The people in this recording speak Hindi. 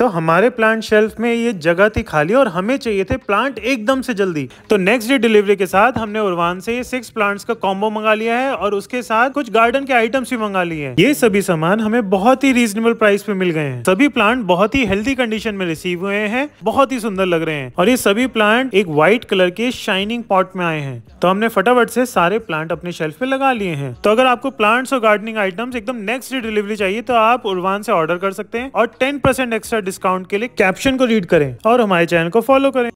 तो हमारे प्लांट शेल्फ में ये जगह थी खाली और हमें चाहिए थे प्लांट एकदम से जल्दी तो नेक्स्ट डे डिलीवरी के साथ हमने उर्वान से ये सिक्स प्लांट्स का कॉम्बो मंगा लिया है और उसके साथ कुछ गार्डन के आइटम्स भी मंगा लिए हैं ये सभी सामान हमें बहुत ही रीजनेबल प्राइस पे मिल गए हैं सभी प्लांट बहुत ही हेल्थी कंडीशन में रिसीव हुए हैं बहुत ही सुंदर लग रहे हैं और ये सभी प्लांट एक व्हाइट कलर के शाइनिंग पॉट में आए हैं तो हमने फटाफट से सारे प्लांट अपने शेल्फ पे लगा लिए हैं तो अगर आपको प्लांट्स और गार्डनिंग आइटम्स एकदम नेक्स्ट डे डिलीवरी चाहिए तो आप उर्वान से ऑर्डर कर सकते हैं और टेन एक्स्ट्रा डिस्काउंट के लिए कैप्शन को रीड करें और हमारे चैनल को फॉलो करें